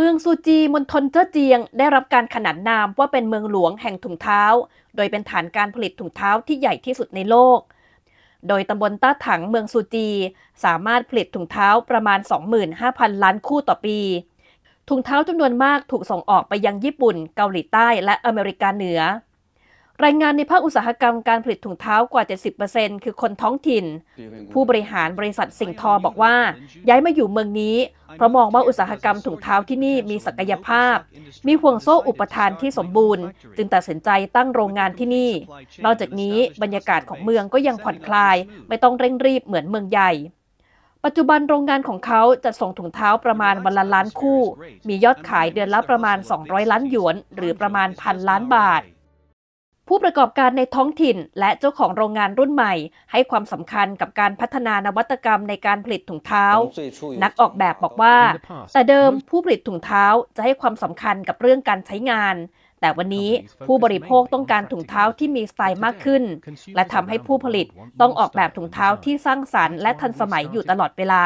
มืองซูจีมณฑลเจ้อเจียง ได้รับการขนานนามว่าเป็นเมืองหลวงแห่งถุงเท้า โดยเป็นฐานการผลิตถุงเท้าที่ใหญ่ที่สุดในโลก โดยตำบลต้าถังเมืองซูจีสามารถผลิตถุงเท้าประมาณ 25,000 ล้านคู่ต่อปี ถุงเท้าจำนวนมากถูกส่งออกไปยังญี่ปุ่น เกาหลีใต้และอเมริกาเหนือรายงานในภาคอุตสาหกรรมการผลิตถุงเท้ากว่า 70%คือคนท้องถิ่น ผู้บริหารบริษัทสิงทอบอกว่า ย้ายมาอยู่เมืองนี้ เพราะมองว่าอุตสาหกรรมถุงเท้าที่นี่มีศักยภาพ มีห่วงโซ่อุปทานที่สมบูรณ์จึงตัดสินใจตั้งโรงงานที่นี่ นอกจากนี้บรรยากาศของเมืองก็ยังผ่อนคลายไม่ต้องเร่งรีบเหมือนเมืองใหญ่ ปัจจุบันโรงงานของเขาจะส่งถุงเท้าประมาณวันละล้านคู่ มียอดขายเดือนละประมาณ 200 ล้านหยวนหรือประมาณพันล้านบาทผู้ประกอบการในท้องถิ่นและเจ้าของโรงงานรุ่นใหม่ให้ความสำคัญกับการพัฒนานวัตกรรมในการผลิตถุงเท้า นักออกแบบบอกว่าแต่เดิมผู้ผลิตถุงเท้าจะให้ความสำคัญกับเรื่องการใช้งาน แต่วันนี้ผู้บริโภคต้องการถุงเท้าที่มีสไตล์มากขึ้นและทำให้ผู้ผลิตต้องออกแบบถุงเท้าที่สร้างสรรค์และทันสมัยอยู่ตลอดเวลา